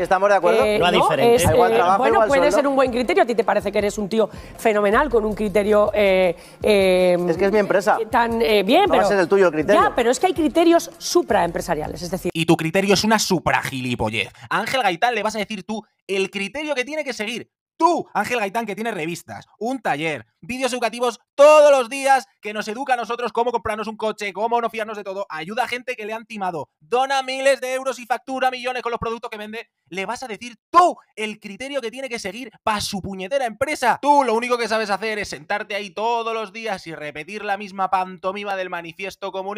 estamos de acuerdo. Eh, no, este, bueno, puede ser un buen criterio. ¿A ti te parece que eres un tío fenomenal con un criterio. Eh, eh, es que es mi empresa. Tan bien, pero. el tuyo criterio. Ya, pero es que hay criterios supraempresariales. Es decir. Y tu criterio es una supra gilipollez. Ángel Gaitán le vas a decir tú el criterio que tiene que seguir. Tú, Ángel Gaitán, que tiene revistas, un taller, vídeos educativos todos los días que nos educa a nosotros cómo comprarnos un coche, cómo no fiarnos de todo, ayuda a gente que le han timado, dona miles de euros y factura millones con los productos que vende, le vas a decir tú el criterio que tiene que seguir para su puñetera empresa. Tú lo único que sabes hacer es sentarte ahí todos los días y repetir la misma pantomima del manifiesto comunista